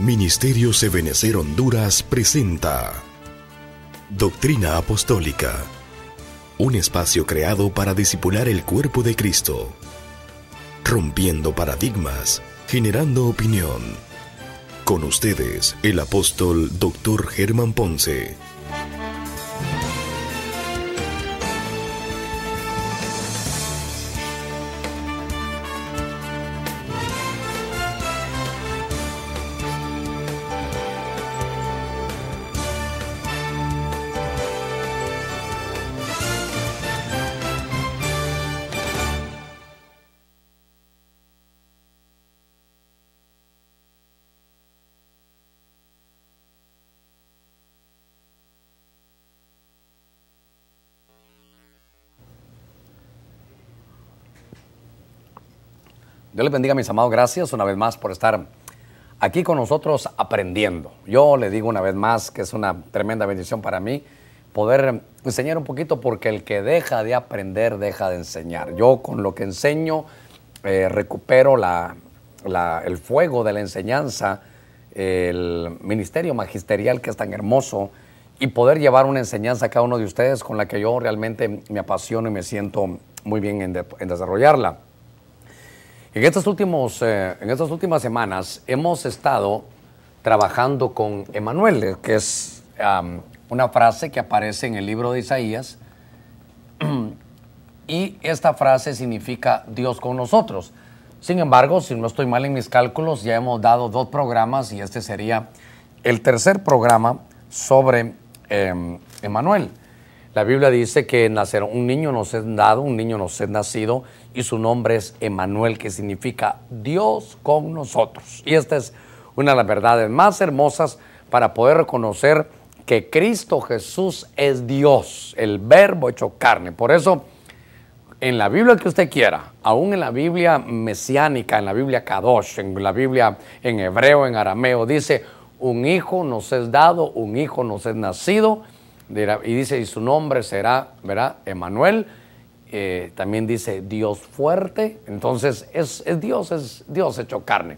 Ministerio Sebenecer Honduras presenta Doctrina Apostólica, un espacio creado para disipular el cuerpo de Cristo, rompiendo paradigmas, generando opinión. Con ustedes, el apóstol Dr. Germán Ponce. Yo les bendiga, mis amados. Gracias una vez más por estar aquí con nosotros aprendiendo. Yo le digo una vez más que es una tremenda bendición para mí poder enseñar un poquito porque el que deja de aprender deja de enseñar. Yo con lo que enseño eh, recupero la, el fuego de la enseñanza, el ministerio magisterial que es tan hermoso y poder llevar una enseñanza a cada uno de ustedes con la que yo realmente me apasiono y me siento muy bien en desarrollarla. En estas, últimos, eh, en estas últimas semanas hemos estado trabajando con Emanuel, que es una frase que aparece en el libro de Isaías, y esta frase significa Dios con nosotros. Sin embargo, si no estoy mal en mis cálculos, ya hemos dado dos programas y este sería el tercer programa sobre Emanuel. Em, la Biblia dice que nacer, un niño nos es dado, un niño nos es nacido, y su nombre es Emanuel, que significa Dios con nosotros. Y esta es una de las verdades más hermosas para poder reconocer que Cristo Jesús es Dios, el verbo hecho carne. Por eso, en la Biblia que usted quiera, aún en la Biblia mesiánica, en la Biblia Kadosh, en la Biblia en hebreo, en arameo, dice, un hijo nos es dado, un hijo nos es nacido, y dice, y su nombre será, ¿verdad? Emanuel. Eh, también dice Dios fuerte. Entonces, es, Dios, es Dios hecho carne.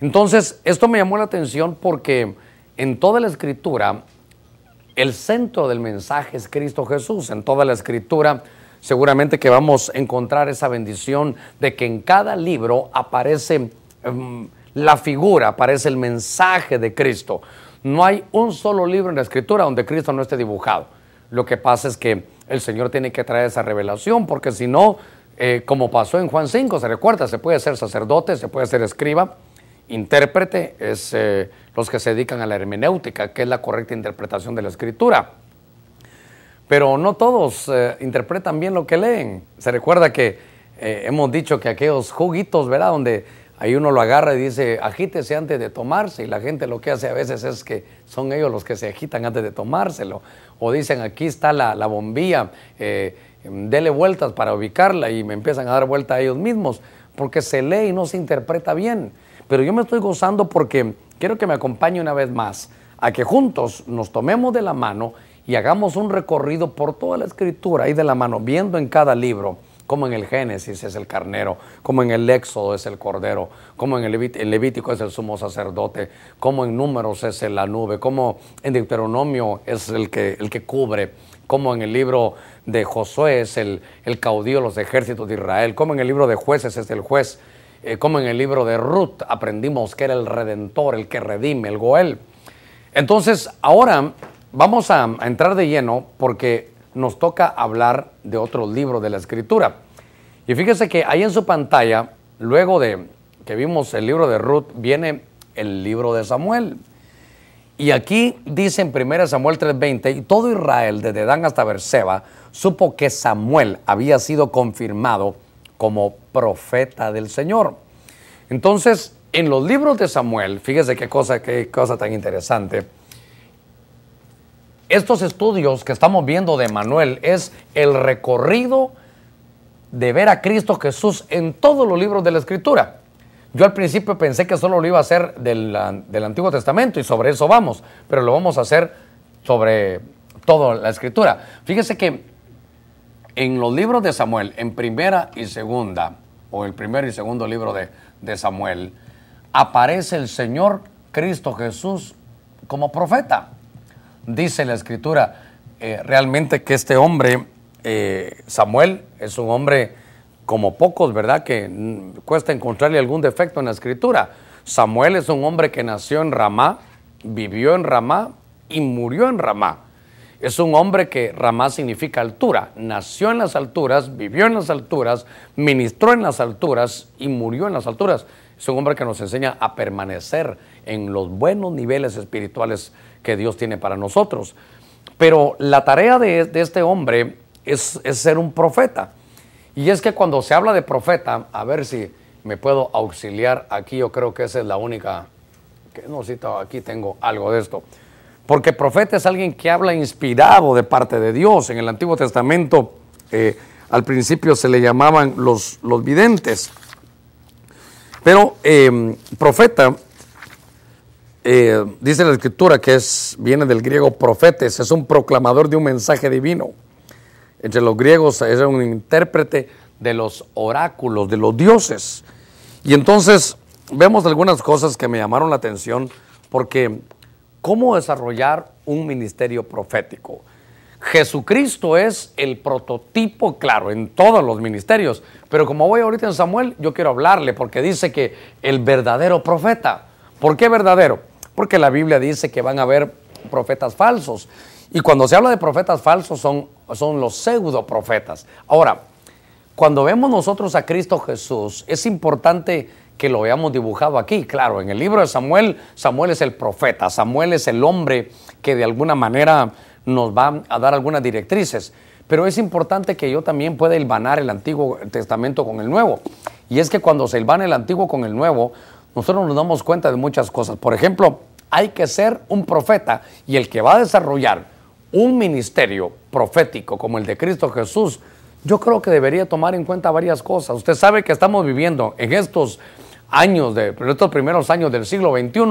Entonces, esto me llamó la atención porque en toda la escritura, el centro del mensaje es Cristo Jesús. En toda la escritura, seguramente que vamos a encontrar esa bendición de que en cada libro aparece em, la figura, aparece el mensaje de Cristo. No hay un solo libro en la escritura donde Cristo no esté dibujado. Lo que pasa es que el Señor tiene que traer esa revelación, porque si no, eh, como pasó en Juan 5, se recuerda, se puede ser sacerdote, se puede ser escriba, intérprete, es eh, los que se dedican a la hermenéutica, que es la correcta interpretación de la escritura. Pero no todos eh, interpretan bien lo que leen. Se recuerda que hemos dicho que aquellos juguitos, ¿verdad? Donde Ahí uno lo agarra y dice, agítese antes de tomarse. Y la gente lo que hace a veces es que son ellos los que se agitan antes de tomárselo. O dicen, aquí está la, bombilla, eh, dele vueltas para ubicarla y me empiezan a dar vuelta a ellos mismos, porque se lee y no se interpreta bien. Pero yo me estoy gozando porque quiero que me acompañe una vez más a que juntos nos tomemos de la mano y hagamos un recorrido por toda la escritura, ahí de la mano, viendo en cada libro como en el Génesis es el carnero, como en el Éxodo es el cordero, como en el Levítico es el sumo sacerdote, como en Números es la nube, como en Deuteronomio es el que, el que cubre, como en el libro de Josué es el, el caudillo de los ejércitos de Israel, como en el libro de jueces es el juez, eh, como en el libro de Ruth aprendimos que era el redentor, el que redime, el Goel. Entonces, ahora vamos a entrar de lleno porque nos toca hablar de otro libro de la Escritura. Y fíjese que ahí en su pantalla, luego de que vimos el libro de Ruth, viene el libro de Samuel. Y aquí dice en 1 Samuel 3:20, y todo Israel, desde Dan hasta Berseba, supo que Samuel había sido confirmado como profeta del Señor. Entonces, en los libros de Samuel, fíjese qué cosa, qué cosa tan interesante, estos estudios que estamos viendo de Manuel es el recorrido de ver a Cristo Jesús en todos los libros de la Escritura. Yo al principio pensé que solo lo iba a hacer del, Antiguo Testamento y sobre eso vamos, pero lo vamos a hacer sobre toda la Escritura. Fíjese que en los libros de Samuel, en primera y segunda, o el primer y segundo libro de Samuel, aparece el Señor Cristo Jesús como profeta dice la escritura eh, realmente que este hombre, eh, Samuel, es un hombre como pocos, ¿verdad? Que mm, cuesta encontrarle algún defecto en la escritura. Samuel es un hombre que nació en Ramá, vivió en Ramá y murió en Ramá. Es un hombre que Ramá significa altura. Nació en las alturas, vivió en las alturas, ministró en las alturas y murió en las alturas. Es un hombre que nos enseña a permanecer en los buenos niveles espirituales que Dios tiene para nosotros. Pero la tarea de, este hombre es, ser un profeta. Y es que cuando se habla de profeta, a ver si me puedo auxiliar aquí, yo creo que esa es la única, que no, si aquí tengo algo de esto. Porque profeta es alguien que habla inspirado de parte de Dios. En el Antiguo Testamento eh, al principio se le llamaban los, videntes. Pero eh, profeta eh, dice la escritura que es, viene del griego profetes, es un proclamador de un mensaje divino. Entre los griegos es un intérprete de los oráculos, de los dioses. Y entonces vemos algunas cosas que me llamaron la atención porque ¿cómo desarrollar un ministerio profético? Jesucristo es el prototipo, claro, en todos los ministerios. Pero como voy ahorita en Samuel, yo quiero hablarle porque dice que el verdadero profeta. ¿Por qué verdadero? porque la Biblia dice que van a haber profetas falsos. Y cuando se habla de profetas falsos son, son los pseudo profetas. Ahora, cuando vemos nosotros a Cristo Jesús, es importante que lo veamos dibujado aquí. Claro, en el libro de Samuel, Samuel es el profeta, Samuel es el hombre que de alguna manera nos va a dar algunas directrices. Pero es importante que yo también pueda hilvanar el Antiguo Testamento con el Nuevo. Y es que cuando se hilvana el Antiguo con el Nuevo, nosotros nos damos cuenta de muchas cosas. Por ejemplo, hay que ser un profeta y el que va a desarrollar un ministerio profético como el de Cristo Jesús, yo creo que debería tomar en cuenta varias cosas. Usted sabe que estamos viviendo en estos años, de, en estos primeros años del siglo XXI,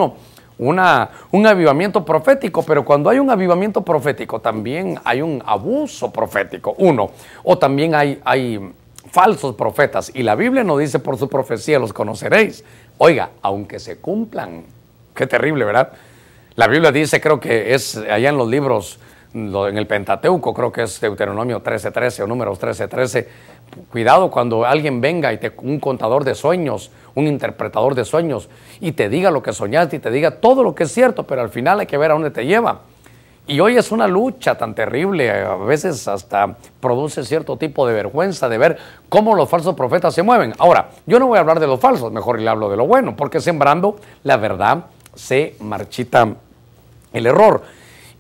una, un avivamiento profético, pero cuando hay un avivamiento profético también hay un abuso profético, uno, o también hay, hay falsos profetas. Y la Biblia nos dice por su profecía los conoceréis. Oiga, aunque se cumplan, qué terrible, ¿verdad? La Biblia dice, creo que es allá en los libros, en el Pentateuco, creo que es Deuteronomio 13:13 13, o Números 13:13. 13. Cuidado cuando alguien venga y te, un contador de sueños, un interpretador de sueños, y te diga lo que soñaste y te diga todo lo que es cierto, pero al final hay que ver a dónde te lleva. Y hoy es una lucha tan terrible, a veces hasta produce cierto tipo de vergüenza de ver cómo los falsos profetas se mueven. Ahora, yo no voy a hablar de los falsos, mejor le hablo de lo bueno, porque sembrando la verdad se marchita el error.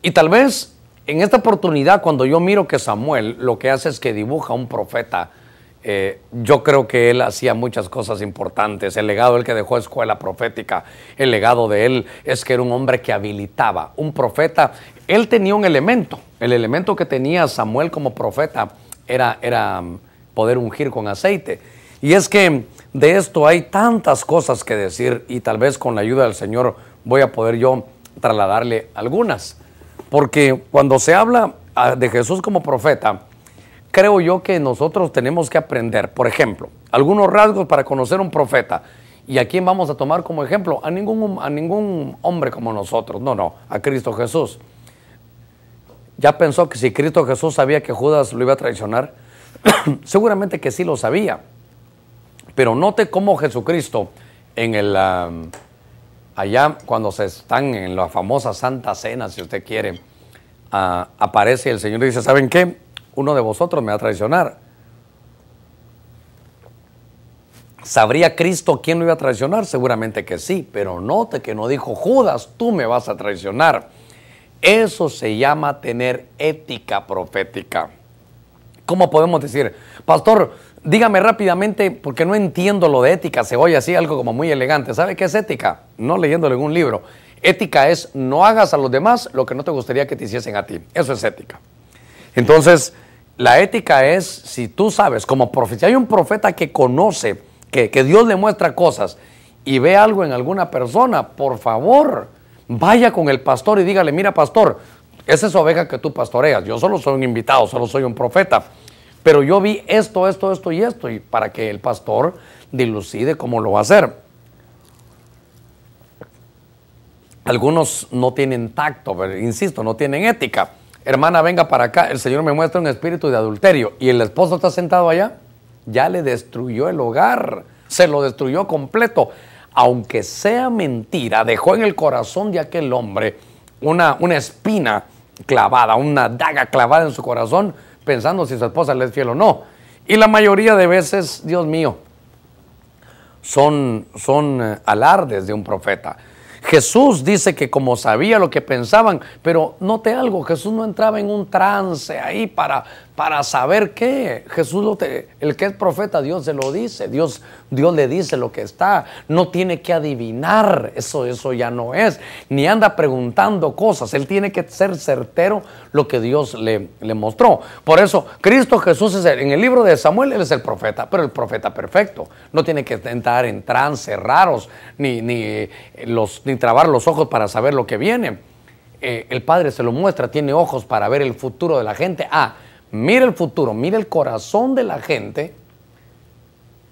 Y tal vez en esta oportunidad, cuando yo miro que Samuel lo que hace es que dibuja un profeta eh, yo creo que él hacía muchas cosas importantes. El legado el que dejó Escuela Profética, el legado de él es que era un hombre que habilitaba. Un profeta, él tenía un elemento. El elemento que tenía Samuel como profeta era, era um, poder ungir con aceite. Y es que de esto hay tantas cosas que decir y tal vez con la ayuda del Señor voy a poder yo trasladarle algunas. Porque cuando se habla ah, de Jesús como profeta, creo yo que nosotros tenemos que aprender. Por ejemplo, algunos rasgos para conocer un profeta. ¿Y a quién vamos a tomar como ejemplo? A ningún, a ningún hombre como nosotros. No, no, a Cristo Jesús. Ya pensó que si Cristo Jesús sabía que Judas lo iba a traicionar, seguramente que sí lo sabía. Pero note cómo Jesucristo en el... allá cuando se están en la famosa Santa Cena, si usted quiere, ah, aparece el Señor y dice, ¿saben qué? uno de vosotros me va a traicionar. ¿Sabría Cristo quién lo iba a traicionar? Seguramente que sí, pero note que no dijo Judas, tú me vas a traicionar. Eso se llama tener ética profética. ¿Cómo podemos decir, pastor, dígame rápidamente, porque no entiendo lo de ética, se oye así algo como muy elegante. ¿Sabe qué es ética? No leyéndole un libro. Ética es no hagas a los demás lo que no te gustaría que te hiciesen a ti. Eso es ética. Entonces, la ética es si tú sabes, como profeta, si hay un profeta que conoce, que, Dios le muestra cosas y ve algo en alguna persona, por favor, vaya con el pastor y dígale, mira pastor, esa es oveja que tú pastoreas, yo solo soy un invitado, solo soy un profeta, pero yo vi esto, esto, esto y esto, y para que el pastor dilucide cómo lo va a hacer. Algunos no tienen tacto, pero insisto, no tienen ética hermana, venga para acá, el Señor me muestra un espíritu de adulterio y el esposo está sentado allá, ya le destruyó el hogar, se lo destruyó completo. Aunque sea mentira, dejó en el corazón de aquel hombre una, una espina clavada, una daga clavada en su corazón, pensando si su esposa le es fiel o no. Y la mayoría de veces, Dios mío, son, son eh, alardes de un profeta. Jesús dice que como sabía lo que pensaban, pero note algo, Jesús no entraba en un trance ahí para para saber qué. Jesús, el que es profeta, Dios se lo dice. Dios, Dios le dice lo que está. No tiene que adivinar. Eso, eso ya no es. Ni anda preguntando cosas. Él tiene que ser certero lo que Dios le, le mostró. Por eso, Cristo Jesús es el, en el libro de Samuel, él es el profeta, pero el profeta perfecto. No tiene que entrar en trance raros, ni, ni, eh, los, ni trabar los ojos para saber lo que viene. Eh, el Padre se lo muestra, tiene ojos para ver el futuro de la gente. Ah, mira el futuro, mire el corazón de la gente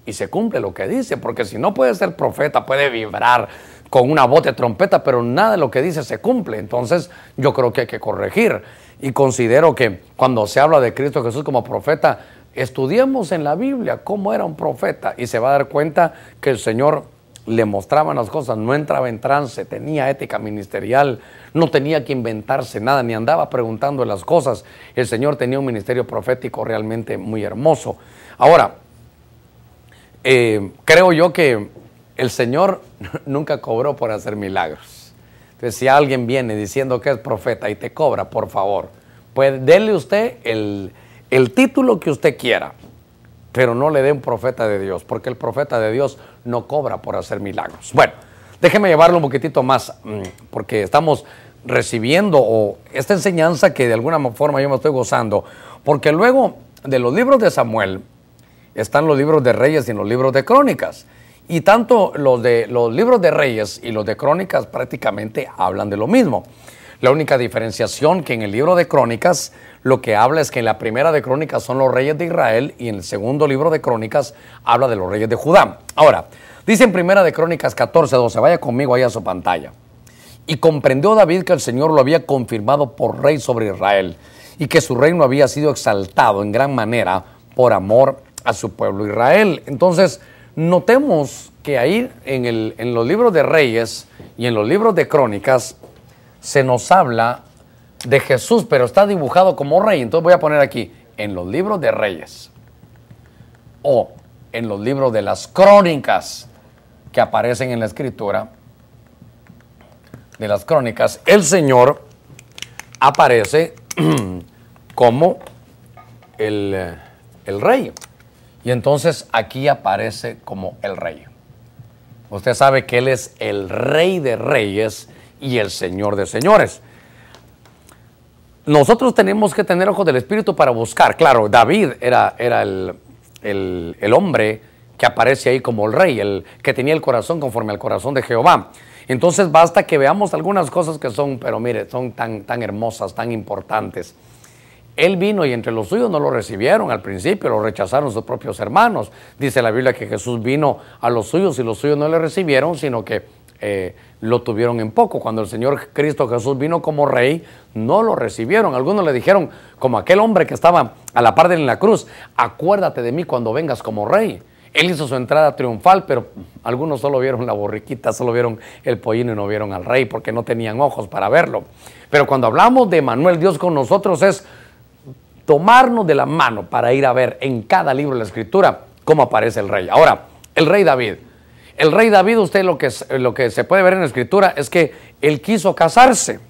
y se cumple lo que dice, porque si no puede ser profeta, puede vibrar con una voz de trompeta, pero nada de lo que dice se cumple. Entonces yo creo que hay que corregir y considero que cuando se habla de Cristo Jesús como profeta, estudiemos en la Biblia cómo era un profeta y se va a dar cuenta que el Señor le mostraban las cosas, no entraba en trance, tenía ética ministerial, no tenía que inventarse nada, ni andaba preguntando las cosas. El Señor tenía un ministerio profético realmente muy hermoso. Ahora, eh, creo yo que el Señor nunca cobró por hacer milagros. Entonces, si alguien viene diciendo que es profeta y te cobra, por favor, pues dele usted el, el título que usted quiera pero no le dé un profeta de Dios, porque el profeta de Dios no cobra por hacer milagros. Bueno, déjeme llevarlo un poquitito más, mm, porque estamos recibiendo esta enseñanza que de alguna forma yo me estoy gozando, porque luego de los libros de Samuel están los libros de Reyes y los libros de Crónicas. Y tanto los de los libros de Reyes y los de Crónicas prácticamente hablan de lo mismo. La única diferenciación que en el libro de Crónicas lo que habla es que en la primera de Crónicas son los reyes de Israel y en el segundo libro de Crónicas habla de los reyes de Judá. Ahora, dice en primera de Crónicas 14, 12, vaya conmigo ahí a su pantalla. Y comprendió David que el Señor lo había confirmado por rey sobre Israel y que su reino había sido exaltado en gran manera por amor a su pueblo Israel. Entonces, notemos que ahí en, en los libros de reyes y en los libros de crónicas se nos habla de Jesús, pero está dibujado como rey. Entonces voy a poner aquí, en los libros de reyes o en los libros de las crónicas que aparecen en la escritura, de las crónicas, el Señor aparece como el, eh, el rey. Y entonces aquí aparece como el rey. Usted sabe que Él es el rey de reyes y el señor de señores nosotros tenemos que tener ojos del espíritu para buscar. Claro, David era, era el, hombre que aparece ahí como el rey, el que tenía el corazón conforme al corazón de Jehová. Entonces basta que veamos algunas cosas que son, pero mire, son tan, tan hermosas, tan importantes. Él vino y entre los suyos no lo recibieron al principio, lo rechazaron sus propios hermanos. Dice la Biblia que Jesús vino a los suyos y los suyos no le recibieron, sino que eh, lo tuvieron en poco. Cuando el Señor Cristo Jesús vino como rey, no lo recibieron. Algunos le dijeron, como aquel hombre que estaba a la par de en la cruz, acuérdate de mí cuando vengas como rey. Él hizo su entrada triunfal, pero algunos solo vieron la borriquita, solo vieron el pollino y no vieron al rey porque no tenían ojos para verlo. Pero cuando hablamos de Manuel Dios con nosotros es tomarnos de la mano para ir a ver en cada libro de la escritura cómo aparece el rey. Ahora, el rey David, el rey David, usted lo que, lo que se puede ver en la escritura es que él quiso casarse.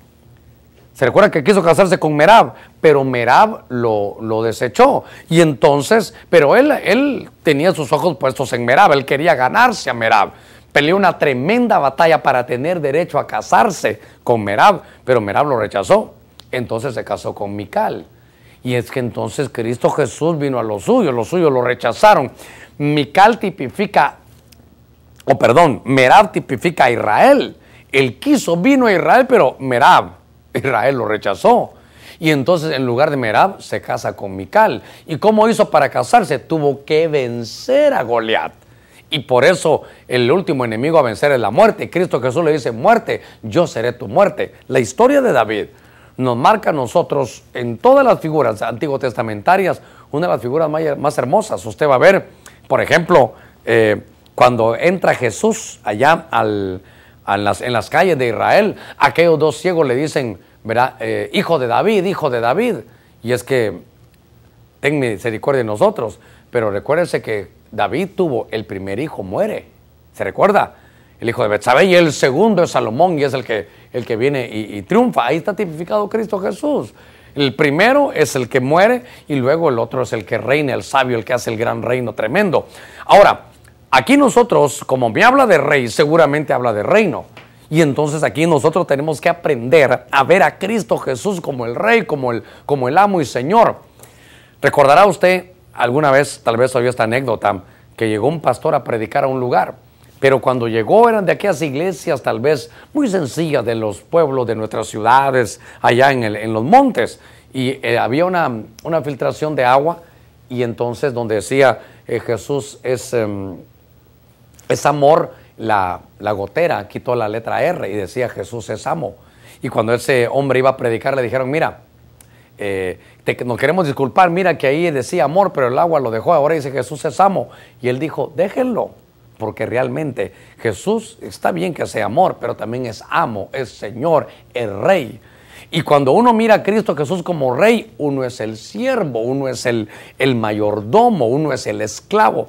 Se recuerda que quiso casarse con Merab, pero Merab lo, desechó. Y entonces, pero él, él tenía sus ojos puestos en Merab, él quería ganarse a Merab. Peleó una tremenda batalla para tener derecho a casarse con Merab, pero Merab lo rechazó. Entonces se casó con Mical. Y es que entonces Cristo Jesús vino a los suyos, los suyos lo rechazaron. Mical tipifica o perdón, Merab tipifica a Israel. Él quiso, vino a Israel, pero Merab, Israel lo rechazó. Y entonces en lugar de Merab se casa con Mical. ¿Y cómo hizo para casarse? Tuvo que vencer a Goliat. Y por eso el último enemigo a vencer es la muerte. Cristo Jesús le dice, muerte, yo seré tu muerte. La historia de David nos marca a nosotros en todas las figuras antiguo-testamentarias, una de las figuras más, hermosas. Usted va a ver, por ejemplo, eh, cuando entra Jesús allá al, en, las, calles de Israel, aquellos dos ciegos le dicen, eh, hijo de David, hijo de David. Y es que ten misericordia de nosotros. Pero recuérdense que David tuvo el primer hijo, muere. ¿Se recuerda? El hijo de Betsabé y el segundo es Salomón y es el que, el que viene y, y triunfa. Ahí está tipificado Cristo Jesús. El primero es el que muere y luego el otro es el que reina, el sabio, el que hace el gran reino tremendo. Ahora, Aquí nosotros, como me habla de rey, seguramente habla de reino. Y entonces aquí nosotros tenemos que aprender a ver a Cristo Jesús como el rey, como el, como el amo y señor. Recordará usted alguna vez, tal vez oyó esta anécdota, que llegó un pastor a predicar a un lugar. Pero cuando llegó eran de aquellas iglesias tal vez muy sencillas de los pueblos, de nuestras ciudades, allá en, los montes. Y eh, había una, filtración de agua y entonces donde decía eh, Jesús es... Em, es amor, la, gotera quitó la letra R y decía Jesús es amo. Y cuando ese hombre iba a predicar le dijeron, mira, eh, nos queremos disculpar, mira que ahí decía amor, pero el agua lo dejó, ahora dice Jesús es amo. Y él dijo, déjenlo, porque realmente Jesús está bien que sea amor, pero también es amo, es Señor, es Rey. Y cuando uno mira a Cristo Jesús como Rey, uno es el siervo, uno es el, el mayordomo, uno es el esclavo.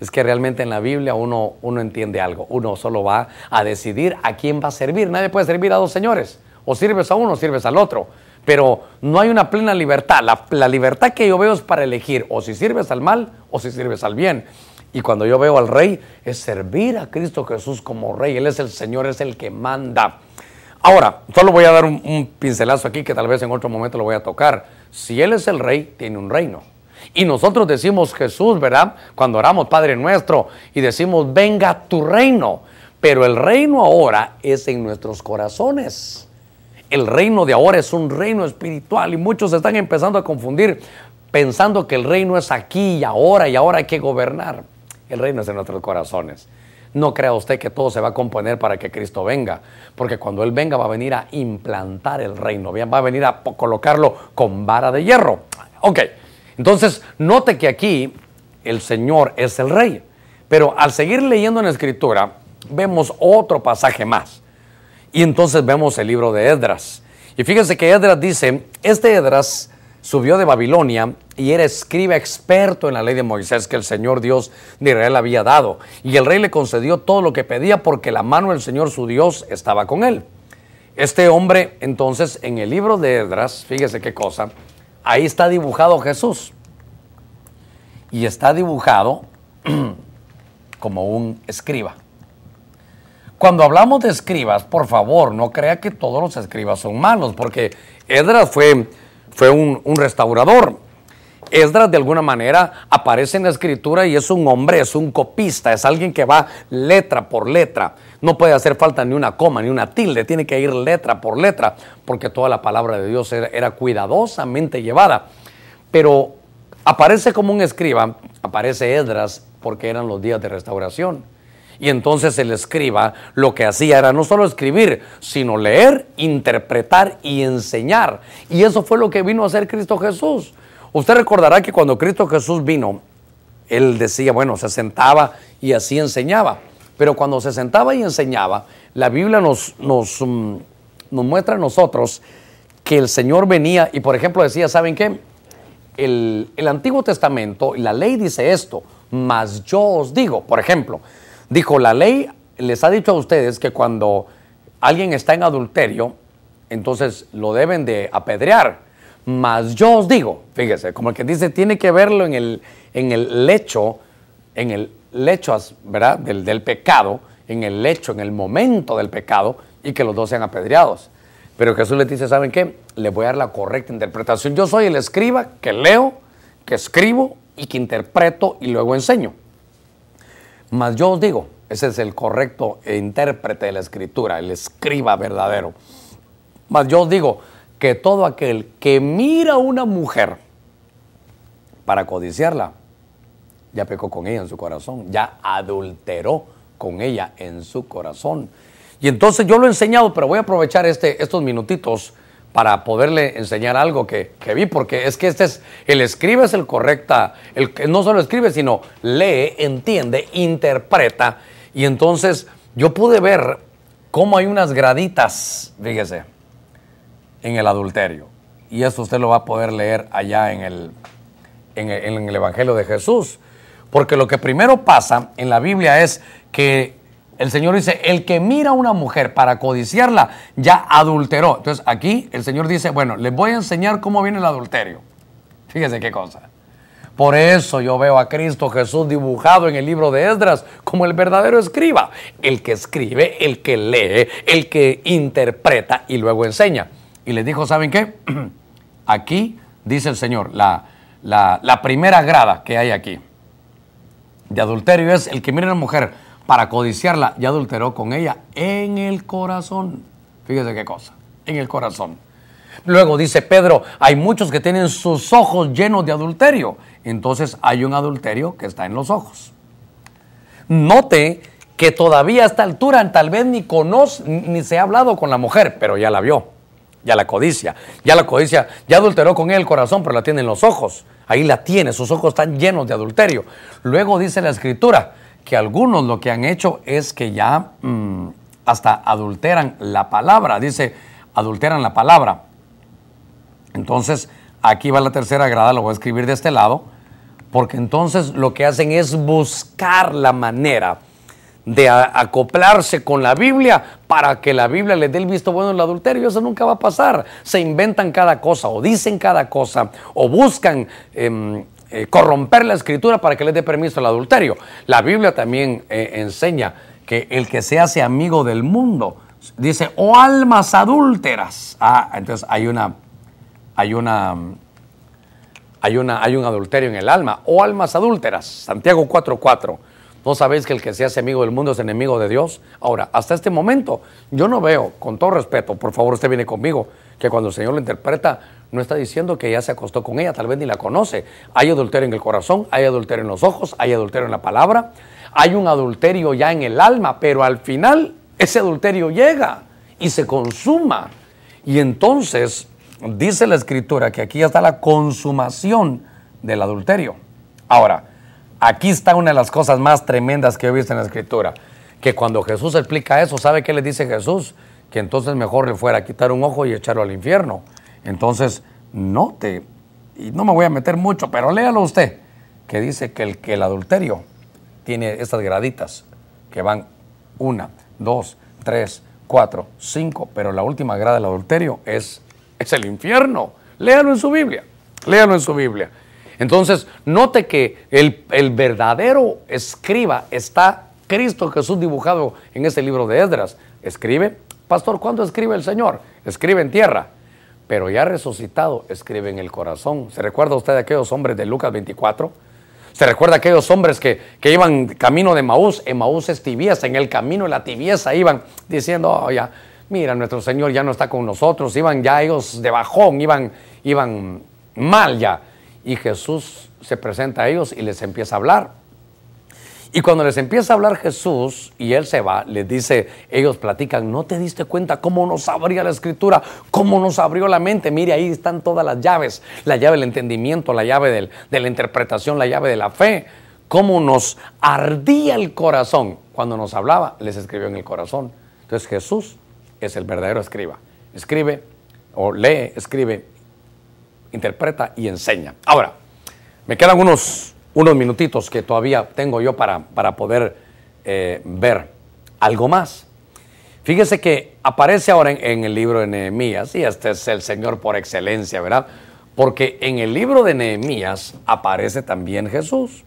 Es que realmente en la Biblia uno, uno entiende algo. Uno solo va a decidir a quién va a servir. Nadie puede servir a dos señores. O sirves a uno o sirves al otro. Pero no hay una plena libertad. La, libertad que yo veo es para elegir o si sirves al mal o si sirves al bien. Y cuando yo veo al rey es servir a Cristo Jesús como rey. Él es el Señor, es el que manda. Ahora, solo voy a dar un pincelazo aquí que tal vez en otro momento lo voy a tocar. Si Él es el rey, tiene un reino. Y nosotros decimos Jesús, ¿verdad? Cuando oramos Padre nuestro y decimos, venga tu reino. Pero el reino ahora es en nuestros corazones. El reino de ahora es un reino espiritual y muchos están empezando a confundir pensando que el reino es aquí y ahora y ahora hay que gobernar. El reino es en nuestros corazones. No crea usted que todo se va a componer para que Cristo venga, porque cuando Él venga va a venir a implantar el reino, va a venir a colocarlo con vara de hierro. Ok, entonces, note que aquí el Señor es el rey. Pero al seguir leyendo en la escritura, vemos otro pasaje más. Y entonces vemos el libro de Edras. Y fíjense que Edras dice, este Edras subió de Babilonia y era escriba experto en la ley de Moisés que el Señor Dios de Israel había dado. Y el rey le concedió todo lo que pedía porque la mano del Señor su Dios estaba con él. Este hombre, entonces, en el libro de Edras, fíjese qué cosa, ahí está dibujado Jesús. Y está dibujado como un escriba. Cuando hablamos de escribas, por favor, no crea que todos los escribas son malos, porque Edras fue, fue un restaurador, Esdras de alguna manera aparece en la escritura y es un hombre, es un copista, es alguien que va letra por letra. No puede hacer falta ni una coma, ni una tilde, tiene que ir letra por letra, porque toda la palabra de Dios era, cuidadosamente llevada. Pero aparece como un escriba, aparece Esdras porque eran los días de restauración. Y entonces el escriba lo que hacía era no solo escribir, sino leer, interpretar y enseñar. Y eso fue lo que vino a hacer Cristo Jesús. Usted recordará que cuando Cristo Jesús vino, él decía, bueno, se sentaba y así enseñaba. Pero cuando se sentaba y enseñaba, la Biblia nos, nos, mm, nos muestra a nosotros que el Señor venía y, por ejemplo, decía, ¿saben qué? El, el Antiguo Testamento, la ley dice esto, mas yo os digo, por ejemplo, dijo, la ley les ha dicho a ustedes que cuando alguien está en adulterio, entonces lo deben de apedrear. Mas yo os digo, fíjese, como el que dice, tiene que verlo en el, en el lecho, en el lecho, ¿verdad? Del, del pecado, en el lecho, en el momento del pecado, y que los dos sean apedreados. Pero Jesús le dice, ¿saben qué? Le voy a dar la correcta interpretación. Yo soy el escriba que leo, que escribo y que interpreto y luego enseño. Mas yo os digo, ese es el correcto intérprete de la escritura, el escriba verdadero. Mas yo os digo, que todo aquel que mira a una mujer para codiciarla, ya pecó con ella en su corazón, ya adulteró con ella en su corazón. Y entonces yo lo he enseñado, pero voy a aprovechar este, estos minutitos para poderle enseñar algo que, vi, porque es que este es, el escribe es el correcta, el que no solo escribe, sino lee, entiende, interpreta. Y entonces yo pude ver cómo hay unas graditas, fíjese, en el adulterio. Y eso usted lo va a poder leer allá en el, en el, Evangelio de Jesús. Porque lo que primero pasa en la Biblia es que el Señor dice, el que mira a una mujer para codiciarla, ya adulteró. Entonces aquí el Señor dice, bueno, les voy a enseñar cómo viene el adulterio. Fíjese qué cosa. Por eso yo veo a Cristo Jesús dibujado en el libro de Esdras como el verdadero escriba, el que escribe, el que lee, el que interpreta y luego enseña y les dijo, ¿saben qué? Aquí, dice el Señor, la, primera grada que hay aquí de adulterio es el que mira a una mujer para codiciarla y adulteró con ella en el corazón. Fíjese qué cosa, en el corazón. Luego dice Pedro, hay muchos que tienen sus ojos llenos de adulterio. Entonces hay un adulterio que está en los ojos. Note que todavía a esta altura tal vez ni conoce ni se ha hablado con la mujer, pero ya la vio ya la codicia. Ya la codicia, ya adulteró con él el corazón, pero la tiene en los ojos. Ahí la tiene, sus ojos están llenos de adulterio. Luego dice la escritura que algunos lo que han hecho es que ya mm, hasta adulteran la palabra. Dice, adulteran la palabra. Entonces, aquí va la tercera grada, lo voy a escribir de este lado, porque entonces lo que hacen es buscar la manera de acoplarse con la Biblia para que la Biblia le dé el visto bueno al adulterio. Eso nunca va a pasar. Se inventan cada cosa o dicen cada cosa o buscan em, eh, corromper la escritura para que les dé permiso al adulterio. La Biblia también eh, enseña que el que se hace amigo del mundo, dice, o oh, almas adúlteras. Ah, entonces hay una, hay una, hay una, hay un adulterio en el alma, o oh, almas adúlteras. Santiago 4.4 ¿No sabéis que el que se hace amigo del mundo es enemigo de Dios? Ahora, hasta este momento, yo no veo, con todo respeto, por favor usted viene conmigo, que cuando el Señor lo interpreta, no está diciendo que ya se acostó con ella, tal vez ni la conoce. Hay adulterio en el corazón, hay adulterio en los ojos, hay adulterio en la palabra, hay un adulterio ya en el alma, pero al final ese adulterio llega y se consuma. Y entonces dice la escritura que aquí ya está la consumación del adulterio. Ahora, Aquí está una de las cosas más tremendas que he visto en la escritura, que cuando Jesús explica eso, ¿sabe qué le dice Jesús? Que entonces mejor le fuera a quitar un ojo y echarlo al infierno. Entonces, note, y no me voy a meter mucho, pero léalo usted, que dice que el, que el adulterio tiene estas graditas, que van una, dos, tres, cuatro, cinco, pero la última grada del adulterio es, es el infierno. Léalo en su Biblia, léalo en su Biblia. Entonces, note que el, verdadero escriba está Cristo Jesús dibujado en ese libro de Esdras. Escribe, pastor, ¿cuándo escribe el Señor? Escribe en tierra, pero ya resucitado, escribe en el corazón. ¿Se recuerda usted de aquellos hombres de Lucas 24? ¿Se recuerda aquellos hombres que, iban camino de Maús? En Maús es tibieza, en el camino de la tibieza iban diciendo, oh, ya, mira, nuestro Señor ya no está con nosotros. Iban ya ellos de bajón, iban, iban mal ya y Jesús se presenta a ellos y les empieza a hablar. Y cuando les empieza a hablar Jesús y él se va, les dice, ellos platican, ¿no te diste cuenta cómo nos abría la escritura? ¿Cómo nos abrió la mente? Mire, ahí están todas las llaves, la llave del entendimiento, la llave de la interpretación, la llave de la fe. ¿Cómo nos ardía el corazón? Cuando nos hablaba, les escribió en el corazón. Entonces Jesús es el verdadero escriba. Escribe o lee, escribe interpreta y enseña. Ahora, me quedan unos, unos minutitos que todavía tengo yo para, para poder eh, ver algo más. Fíjese que aparece ahora en, el libro de Nehemías, y este es el Señor por excelencia, ¿verdad? Porque en el libro de Nehemías aparece también Jesús.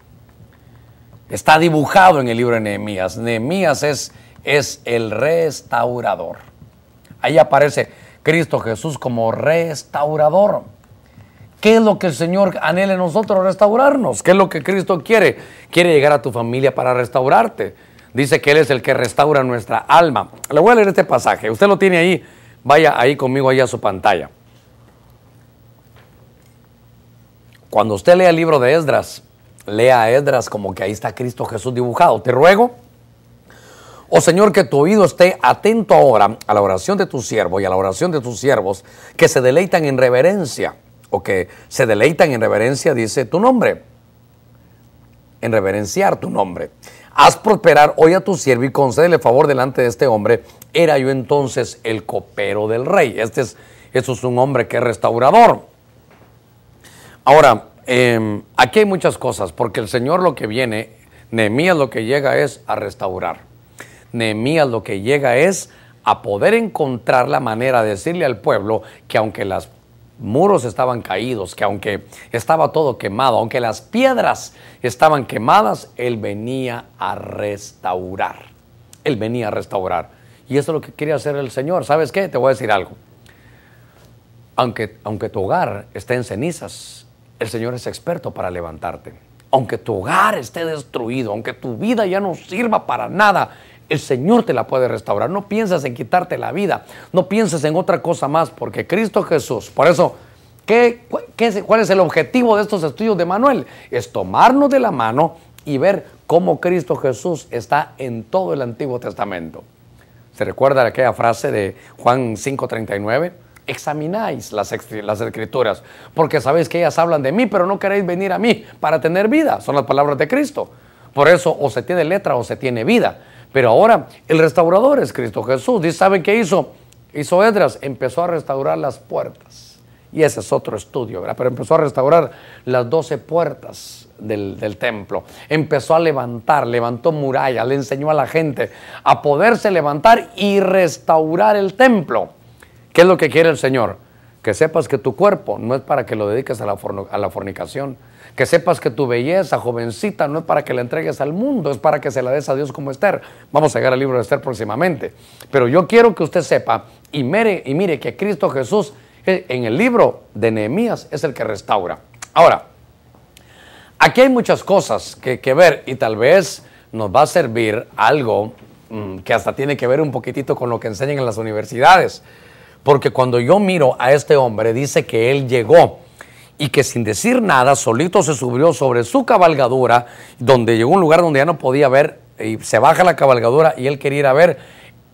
Está dibujado en el libro de Nehemías. Nehemías es, es el restaurador. Ahí aparece Cristo Jesús como restaurador. ¿Qué es lo que el Señor anhele en nosotros? Restaurarnos. ¿Qué es lo que Cristo quiere? Quiere llegar a tu familia para restaurarte. Dice que Él es el que restaura nuestra alma. Le voy a leer este pasaje. Usted lo tiene ahí. Vaya ahí conmigo, ahí a su pantalla. Cuando usted lea el libro de Esdras, lea a Esdras como que ahí está Cristo Jesús dibujado. Te ruego, Oh Señor, que tu oído esté atento ahora a la oración de tu siervo y a la oración de tus siervos que se deleitan en reverencia o que se deleitan en reverencia, dice tu nombre, en reverenciar tu nombre. Haz prosperar hoy a tu siervo y concédele favor delante de este hombre. Era yo entonces el copero del rey. Este es, eso es un hombre que es restaurador. Ahora, em, aquí hay muchas cosas, porque el Señor lo que viene, Nehemías lo que llega es a restaurar. Nehemías lo que llega es a poder encontrar la manera de decirle al pueblo que aunque las muros estaban caídos, que aunque estaba todo quemado, aunque las piedras estaban quemadas, Él venía a restaurar. Él venía a restaurar. Y eso es lo que quería hacer el Señor. ¿Sabes qué? Te voy a decir algo. Aunque, aunque tu hogar esté en cenizas, el Señor es experto para levantarte. Aunque tu hogar esté destruido, aunque tu vida ya no sirva para nada, el Señor te la puede restaurar. No piensas en quitarte la vida, no pienses en otra cosa más, porque Cristo Jesús, por eso, ¿qué, qué, cuál es el objetivo de estos estudios de Manuel? Es tomarnos de la mano y ver cómo Cristo Jesús está en todo el Antiguo Testamento. ¿Se recuerda aquella frase de Juan 5:39? Examináis las, las escrituras, porque sabéis que ellas hablan de mí, pero no queréis venir a mí para tener vida. Son las palabras de Cristo. Por eso o se tiene letra o se tiene vida. Pero ahora el restaurador es Cristo Jesús. ¿Y saben qué hizo? Hizo Edras, empezó a restaurar las puertas. Y ese es otro estudio, ¿verdad? Pero empezó a restaurar las doce puertas del, templo. Empezó a levantar, levantó murallas, le enseñó a la gente a poderse levantar y restaurar el templo. ¿Qué es lo que quiere el Señor? Que sepas que tu cuerpo no es para que lo dediques a la, a la fornicación, que sepas que tu belleza, jovencita, no es para que la entregues al mundo, es para que se la des a Dios como Esther. Vamos a llegar al libro de Esther próximamente. Pero yo quiero que usted sepa y mire, y mire que Cristo Jesús eh, en el libro de Nehemías es el que restaura. Ahora, aquí hay muchas cosas que, que ver y tal vez nos va a servir algo mm, que hasta tiene que ver un poquitito con lo que enseñan en las universidades. Porque cuando yo miro a este hombre, dice que él llegó y que sin decir nada solito se subió sobre su cabalgadura, donde llegó a un lugar donde ya no podía ver, y se baja la cabalgadura y él quería ir a ver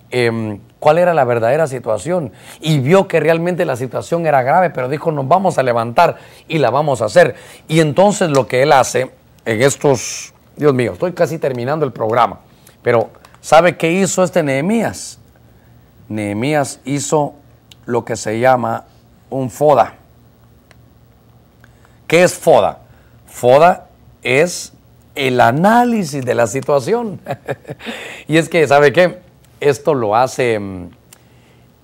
em, cuál era la verdadera situación. Y vio que realmente la situación era grave, pero dijo, nos vamos a levantar y la vamos a hacer. Y entonces lo que él hace en estos, Dios mío, estoy casi terminando el programa, pero ¿sabe qué hizo este Nehemías? Nehemías hizo lo que se llama un foda ¿Qué es FODA? FODA es el análisis de la situación. y es que, ¿sabe qué? Esto lo hace, mm,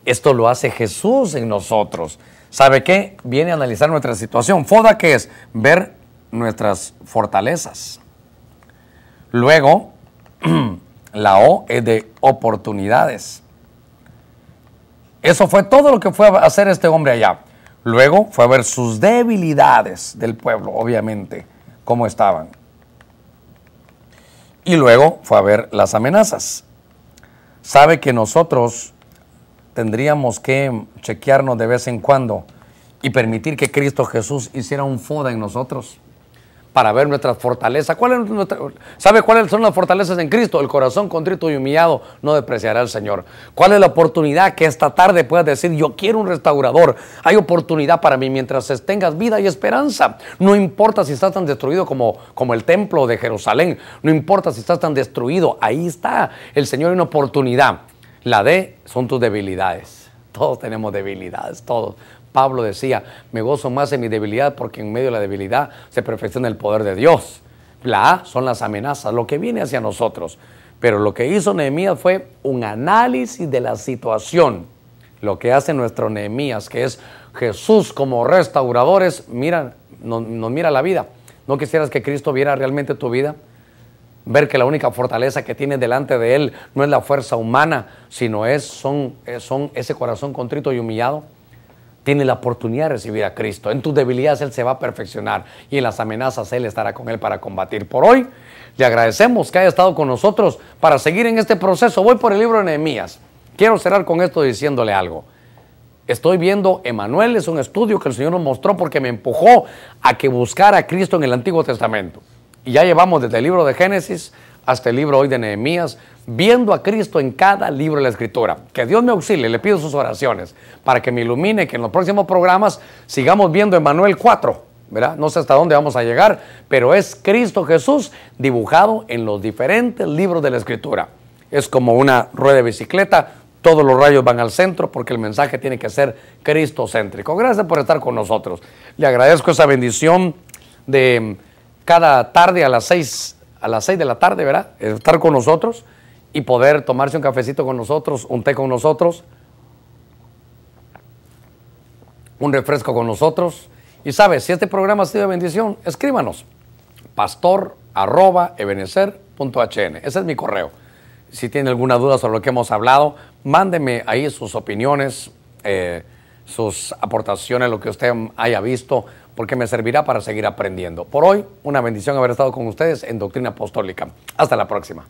esto lo hace Jesús en nosotros. ¿Sabe qué? Viene a analizar nuestra situación. FODA, ¿qué es? Ver nuestras fortalezas. Luego, la O es de oportunidades. Eso fue todo lo que fue a hacer este hombre allá. Luego fue a ver sus debilidades del pueblo, obviamente, cómo estaban. Y luego fue a ver las amenazas. Sabe que nosotros tendríamos que chequearnos de vez en cuando y permitir que Cristo Jesús hiciera un foda en nosotros para ver nuestras fortalezas ¿Sabe cuáles son las fortalezas en Cristo? El corazón contrito y humillado no despreciará al Señor. ¿Cuál es la oportunidad que esta tarde puedas decir, yo quiero un restaurador? Hay oportunidad para mí mientras tengas vida y esperanza. No importa si estás tan destruido como, como el templo de Jerusalén. No importa si estás tan destruido. Ahí está. El Señor hay una oportunidad. La D son tus debilidades. Todos tenemos debilidades, todos. Pablo decía, me gozo más en mi debilidad porque en medio de la debilidad se perfecciona el poder de Dios. La A son las amenazas, lo que viene hacia nosotros. Pero lo que hizo Nehemías fue un análisis de la situación. Lo que hace nuestro Nehemías, que es Jesús como restauradores, mira, nos, mira la vida. ¿No quisieras que Cristo viera realmente tu vida? ver que la única fortaleza que tiene delante de él no es la fuerza humana, sino es son, eh, son ese corazón contrito y humillado. Tiene la oportunidad de recibir a Cristo. En tus debilidades Él se va a perfeccionar y en las amenazas Él estará con Él para combatir. Por hoy, le agradecemos que haya estado con nosotros para seguir en este proceso. Voy por el libro de Nehemías. Quiero cerrar con esto diciéndole algo. Estoy viendo Emanuel, es un estudio que el Señor nos mostró porque me empujó a que buscara a Cristo en el Antiguo Testamento. Y ya llevamos desde el libro de Génesis hasta el libro hoy de Nehemías, viendo a Cristo en cada libro de la Escritura. Que Dios me auxilie, le pido sus oraciones para que me ilumine, que en los próximos programas sigamos viendo Emanuel 4. ¿verdad? No sé hasta dónde vamos a llegar, pero es Cristo Jesús dibujado en los diferentes libros de la Escritura. Es como una rueda de bicicleta, todos los rayos van al centro porque el mensaje tiene que ser Cristo-céntrico, Gracias por estar con nosotros. Le agradezco esa bendición de cada tarde a las 6 a las 6 de la tarde, ¿verdad? Estar con nosotros y poder tomarse un cafecito con nosotros, un té con nosotros, un refresco con nosotros. Y sabes, si este programa ha sido de bendición, escríbanos pastor arroba .hn. Ese es mi correo. Si tiene alguna duda sobre lo que hemos hablado, mándeme ahí sus opiniones, eh, sus aportaciones, lo que usted haya visto, porque me servirá para seguir aprendiendo. Por hoy, una bendición haber estado con ustedes en Doctrina Apostólica. Hasta la próxima.